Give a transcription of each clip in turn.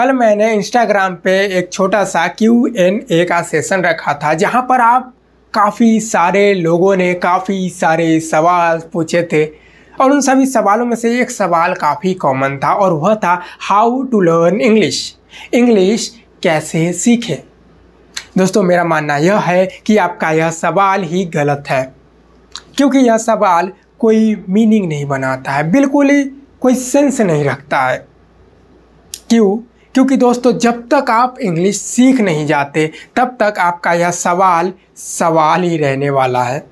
कल मैंने इंस्टाग्राम पे एक छोटा सा क्यू एन ए का सेशन रखा था जहाँ पर आप काफ़ी सारे लोगों ने काफ़ी सारे सवाल पूछे थे और उन सभी सवालों में से एक सवाल काफ़ी कॉमन था और वह था how to learn English English कैसे सीखें दोस्तों मेरा मानना यह है कि आपका यह सवाल ही गलत है क्योंकि यह सवाल कोई मीनिंग नहीं बनाता है बिल्कुल ही कोई सेंस नहीं रखता है क्यों क्योंकि दोस्तों जब तक आप इंग्लिश सीख नहीं जाते तब तक आपका यह सवाल सवाल ही रहने वाला है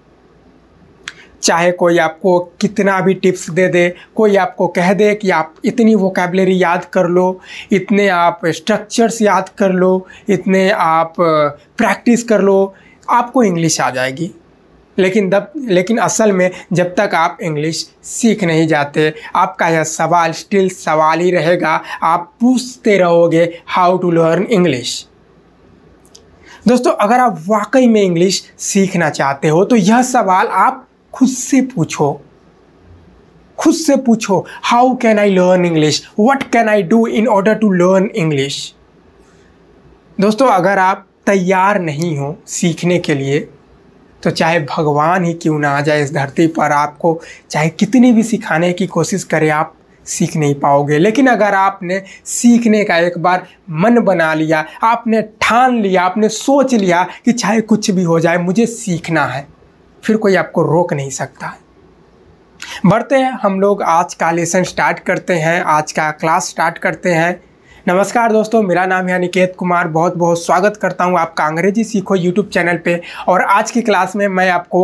चाहे कोई आपको कितना भी टिप्स दे दे कोई आपको कह दे कि आप इतनी वोकेबलरी याद कर लो इतने आप स्ट्रक्चर्स याद कर लो इतने आप प्रैक्टिस कर लो आपको इंग्लिश आ जाएगी लेकिन दब लेकिन असल में जब तक आप इंग्लिश सीख नहीं जाते आपका यह सवाल स्टिल सवाल ही रहेगा आप पूछते रहोगे हाउ टू लर्न इंग्लिश दोस्तों अगर आप वाकई में इंग्लिश सीखना चाहते हो तो यह सवाल आप खुद से पूछो खुद से पूछो how can I learn English what can I do in order to learn English दोस्तों अगर आप तैयार नहीं हो सीखने के लिए तो चाहे भगवान ही क्यों ना आ जाए इस धरती पर आपको चाहे कितनी भी सिखाने की कोशिश करें आप सीख नहीं पाओगे लेकिन अगर आपने सीखने का एक बार मन बना लिया आपने ठान लिया आपने सोच लिया कि चाहे कुछ भी हो जाए मुझे सीखना है फिर कोई आपको रोक नहीं सकता है बढ़ते हैं हम लोग आज का लेसन स्टार्ट करते हैं आज का क्लास स्टार्ट करते हैं नमस्कार दोस्तों मेरा नाम है निकेत कुमार बहुत बहुत स्वागत करता हूँ आपका अंग्रेजी सीखो यूट्यूब चैनल पे और आज की क्लास में मैं आपको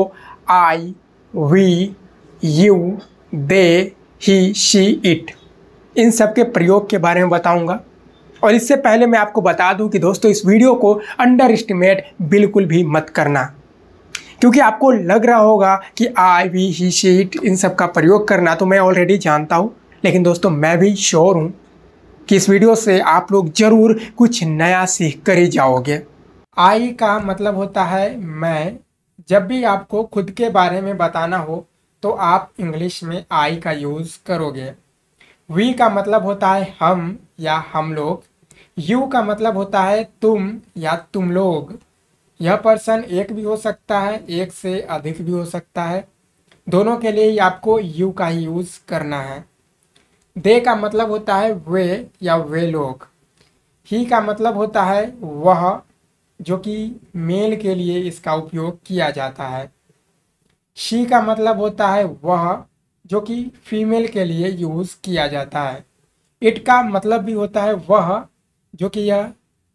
I we you they he she it इन सब के प्रयोग के बारे में बताऊँगा और इससे पहले मैं आपको बता दूँ कि दोस्तों इस वीडियो को अंडर एस्टिमेट बिल्कुल भी मत करना क्योंकि आपको लग रहा होगा कि I we he she it इन सब का प्रयोग करना तो मैं ऑलरेडी जानता हूँ लेकिन दोस्तों मैं भी श्योर हूँ कि इस वीडियो से आप लोग ज़रूर कुछ नया सीख कर ही जाओगे आई का मतलब होता है मैं जब भी आपको खुद के बारे में बताना हो तो आप इंग्लिश में आई का यूज़ करोगे वी का मतलब होता है हम या हम लोग यू का मतलब होता है तुम या तुम लोग यह पर्सन एक भी हो सकता है एक से अधिक भी हो सकता है दोनों के लिए आपको यू का ही यूज़ करना है दे का मतलब होता है वे या वे लोग ही का मतलब होता है वह जो कि मेल के लिए इसका उपयोग किया जाता है शी का मतलब होता है वह जो कि फीमेल के लिए यूज़ किया जाता है इट का मतलब भी होता है वह जो कि यह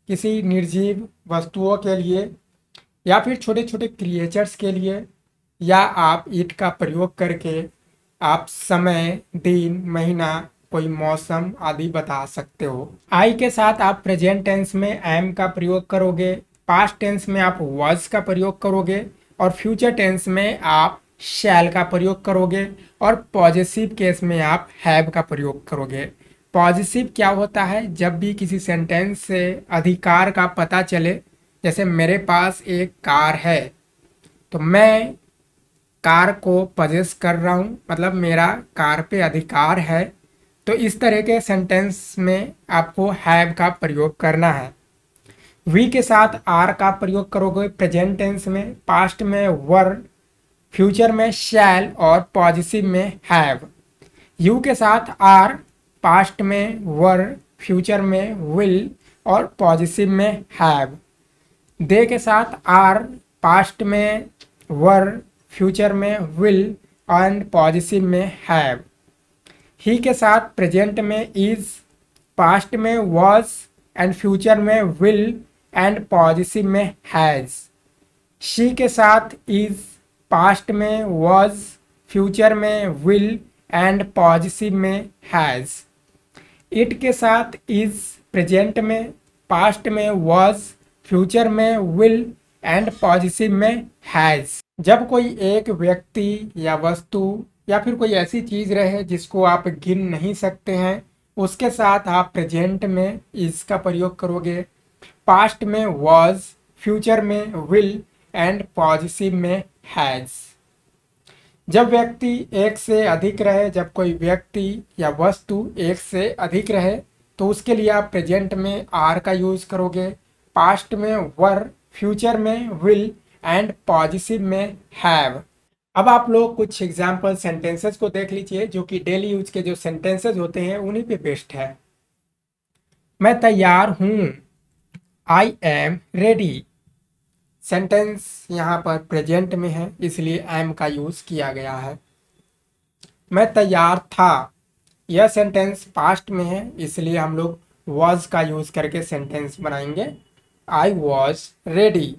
किसी निर्जीव वस्तुओं के लिए या फिर छोटे छोटे क्रिएचर्स के लिए या आप इट का प्रयोग करके आप समय दिन महीना कोई मौसम आदि बता सकते हो आई के साथ आप प्रेजेंट टेंस में एम का प्रयोग करोगे पास्ट टेंस में आप वॉज का प्रयोग करोगे और फ्यूचर टेंस में आप शैल का प्रयोग करोगे और पॉजिटिव केस में आप हैव का प्रयोग करोगे पॉजिटिव क्या होता है जब भी किसी सेंटेंस से अधिकार का पता चले जैसे मेरे पास एक कार है तो मैं कार को पजेस कर रहा हूँ मतलब मेरा कार पे अधिकार है तो इस तरह के सेंटेंस में आपको हैव का प्रयोग करना है वी के साथ आर का प्रयोग करोगे प्रेजेंट टेंस में पास्ट में वर फ्यूचर में शैल और पॉजिटिव में हैव यू के साथ आर पास्ट में वर फ्यूचर में विल और पॉजिटिव में हैव दे के साथ आर पास्ट में वर फ्यूचर में विल एंड पॉजिटिव में हैव ही के साथ प्रेजेंट में इज पास्ट में वॉज एंड फ्यूचर में विल एंड पॉजिटिव में हैज़ शी के साथ इज पास्ट में वॉज फ्यूचर में विल एंड पॉजिटिव में हैज़ इट के साथ इज प्रेजेंट में पास्ट में वॉज फ्यूचर में विल एंड पॉजिटिव में हैज़ जब कोई एक व्यक्ति या वस्तु या फिर कोई ऐसी चीज़ रहे जिसको आप गिन नहीं सकते हैं उसके साथ आप प्रेजेंट में इसका प्रयोग करोगे पास्ट में वॉज फ्यूचर में विल एंड पॉजिटिव में हैज़ जब व्यक्ति एक से अधिक रहे जब कोई व्यक्ति या वस्तु एक से अधिक रहे तो उसके लिए आप प्रेजेंट में आर का यूज़ करोगे पास्ट में वर फ्यूचर में विल एंड पॉजिटिव में हैव अब आप लोग कुछ एग्जाम्पल सेंटेंसेस को देख लीजिए जो कि डेली यूज के जो सेंटेंसेस होते हैं उन्हीं पे बेस्ट है मैं तैयार हूँ आई एम रेडी सेंटेंस यहाँ पर प्रेजेंट में है इसलिए एम का यूज़ किया गया है मैं तैयार था यह सेंटेंस पास्ट में है इसलिए हम लोग वॉज का यूज़ करके सेंटेंस बनाएंगे आई वॉज रेडी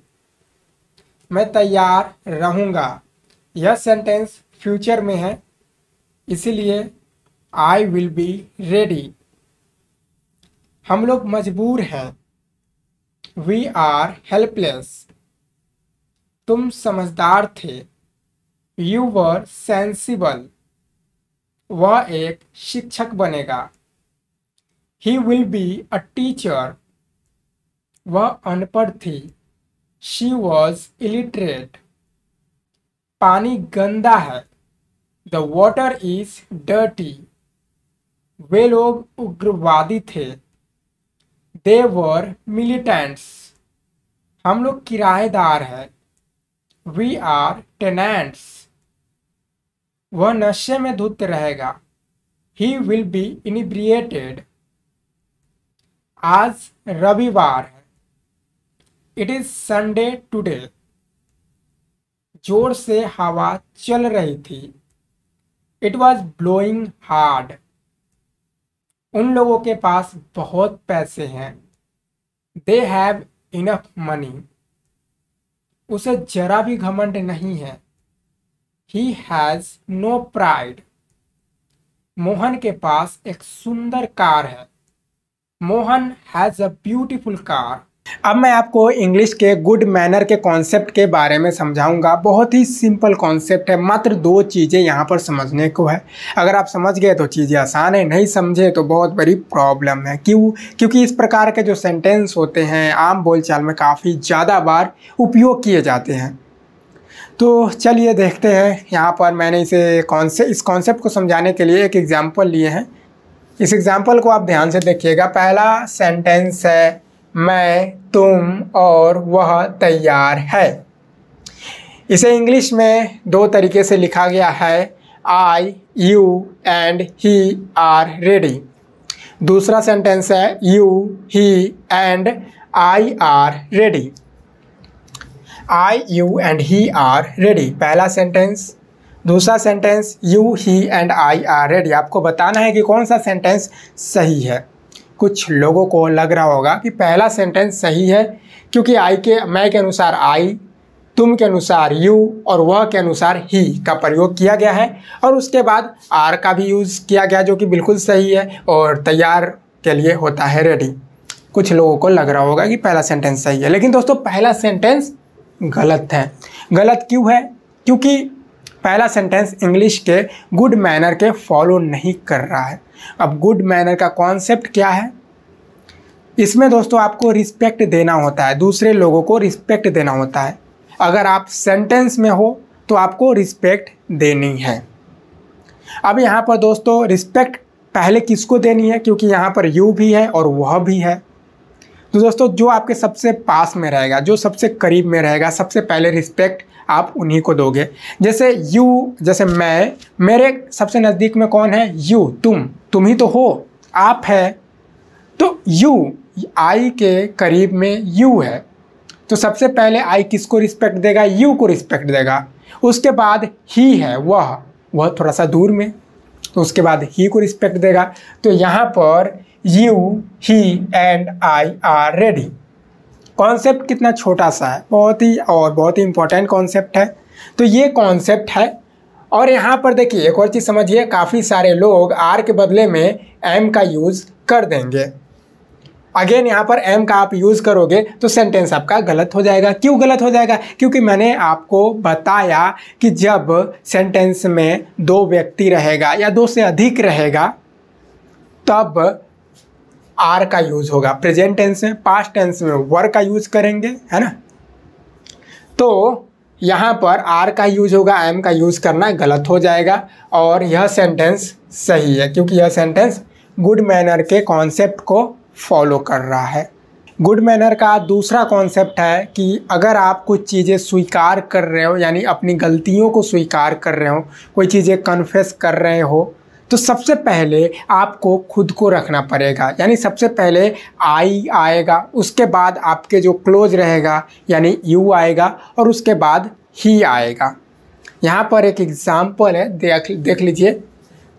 मैं तैयार रहूँगा यह सेंटेंस फ्यूचर में है इसीलिए आई विल बी रेडी हम लोग मजबूर हैं वी आर हेल्पलेस तुम समझदार थे यू वर सेंसिबल वह एक शिक्षक बनेगा he will be a teacher वह अनपढ़ थी शी वॉज इलिटरेट पानी गंदा है द वॉटर इज डर्टी वे लोग उग्रवादी थे दे वर मिलिटेंट्स हम लोग किराएदार हैं वी आर टेनेंट्स वह नशे में धुत रहेगा ही विल बी इनिब्रिएटेड आज रविवार है इट इज संडे टूडे जोर से हवा चल रही थी इट वॉज ब्लोइंग हार्ड उन लोगों के पास बहुत पैसे हैं दे हैव इनफ मनी उसे जरा भी घमंड नहीं है he has no pride Mohan के पास एक सुंदर कार है Mohan has a beautiful car अब मैं आपको इंग्लिश के गुड मैनर के कॉन्सेप्ट के बारे में समझाऊंगा बहुत ही सिंपल कॉन्सेप्ट है मात्र दो चीज़ें यहाँ पर समझने को है अगर आप समझ गए तो चीज़ें आसान है नहीं समझे तो बहुत बड़ी प्रॉब्लम है क्यों क्योंकि इस प्रकार के जो सेंटेंस होते हैं आम बोलचाल में काफ़ी ज़्यादा बार उपयोग किए जाते हैं तो चलिए देखते हैं यहाँ पर मैंने इसे कॉन्से इस कॉन्सेप्ट को समझाने के लिए एक एग्ज़ाम्पल लिए हैं इस एग्ज़ाम्पल को आप ध्यान से देखिएगा पहला सेंटेंस है मैं तुम और वह तैयार है इसे इंग्लिश में दो तरीके से लिखा गया है I you and he are ready दूसरा सेंटेंस है you he and I are ready I you and he are ready पहला सेंटेंस दूसरा sentence you he and I are ready आपको बताना है कि कौन सा सेंटेंस सही है कुछ लोगों को लग रहा होगा कि पहला सेंटेंस सही है क्योंकि आई के मैं के अनुसार आई तुम के अनुसार यू और वह के अनुसार ही का प्रयोग किया गया है और उसके बाद आर का भी यूज़ किया गया जो कि बिल्कुल सही है और तैयार के लिए होता है रेडी कुछ लोगों को लग रहा होगा कि पहला सेंटेंस सही है लेकिन दोस्तों पहला सेंटेंस गलत है गलत क्यों है क्योंकि पहला सेंटेंस इंग्लिश के गुड मैनर के फॉलो नहीं कर रहा है अब गुड मैनर का कॉन्सेप्ट क्या है इसमें दोस्तों आपको रिस्पेक्ट देना होता है दूसरे लोगों को रिस्पेक्ट देना होता है अगर आप सेंटेंस में हो तो आपको रिस्पेक्ट देनी है अब यहाँ पर दोस्तों रिस्पेक्ट पहले किसको देनी है क्योंकि यहाँ पर यू भी है और वह भी है तो दोस्तों जो आपके सबसे पास में रहेगा जो सबसे करीब में रहेगा सबसे पहले रिस्पेक्ट आप उन्हीं को दोगे जैसे यू जैसे मैं मेरे सबसे नज़दीक में कौन है यू तुम तुम ही तो हो आप है तो यू आई के करीब में यू है तो सबसे पहले आई किसको रिस्पेक्ट देगा यू को रिस्पेक्ट देगा उसके बाद ही है वह वह थोड़ा सा दूर में तो उसके बाद ही को रिस्पेक्ट देगा तो यहाँ पर you he and I are ready concept कितना छोटा सा है बहुत ही और बहुत ही इंपॉर्टेंट कॉन्सेप्ट है तो ये कॉन्सेप्ट है और यहाँ पर देखिए एक और चीज़ समझिए काफ़ी सारे लोग आर के बदले में एम का यूज़ कर देंगे अगेन यहाँ पर एम का आप यूज़ करोगे तो सेंटेंस आपका गलत हो जाएगा क्यों गलत हो जाएगा क्योंकि मैंने आपको बताया कि जब सेंटेंस में दो व्यक्ति रहेगा या दो से अधिक रहेगा तब आर का यूज़ होगा प्रेजेंट टेंस में पास्ट टेंस में वर का यूज़ करेंगे है ना तो यहाँ पर आर का यूज होगा एम का यूज़ करना गलत हो जाएगा और यह सेंटेंस सही है क्योंकि यह सेंटेंस गुड मैनर के कॉन्सेप्ट को फॉलो कर रहा है गुड मैनर का दूसरा कॉन्सेप्ट है कि अगर आप कुछ चीज़ें स्वीकार कर रहे हो यानी अपनी गलतियों को स्वीकार कर रहे हो कोई चीज़ें कन्फेस कर रहे हो तो सबसे पहले आपको खुद को रखना पड़ेगा यानी सबसे पहले आई आएगा उसके बाद आपके जो क्लोज रहेगा यानी यू आएगा और उसके बाद ही आएगा यहाँ पर एक एग्ज़ाम्पल है देख देख लीजिए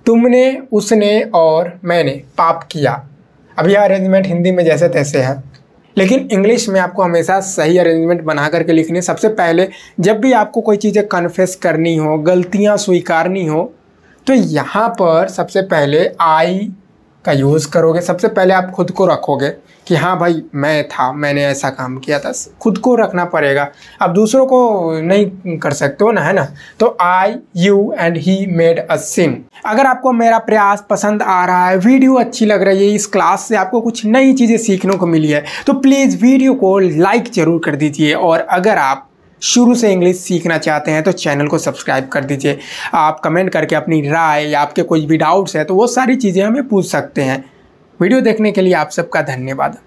तुमने उसने और मैंने पाप किया अब यह अरेंजमेंट हिंदी में जैसे तैसे है लेकिन इंग्लिश में आपको हमेशा सही अरेंजमेंट बना करके लिखनी सबसे पहले जब भी आपको कोई चीज़ें कन्फेस करनी हो गलतियाँ स्वीकारनी हो तो यहाँ पर सबसे पहले आई का यूज़ करोगे सबसे पहले आप खुद को रखोगे कि हाँ भाई मैं था मैंने ऐसा काम किया था खुद को रखना पड़ेगा आप दूसरों को नहीं कर सकते हो ना है ना तो I you and he made a सिम अगर आपको मेरा प्रयास पसंद आ रहा है वीडियो अच्छी लग रही है इस क्लास से आपको कुछ नई चीज़ें सीखने को मिली है तो प्लीज़ वीडियो को लाइक ज़रूर कर दीजिए और अगर आप शुरू से इंग्लिश सीखना चाहते हैं तो चैनल को सब्सक्राइब कर दीजिए आप कमेंट करके अपनी राय या आपके कुछ भी डाउट्स है तो वो सारी चीज़ें हमें पूछ सकते हैं वीडियो देखने के लिए आप सबका धन्यवाद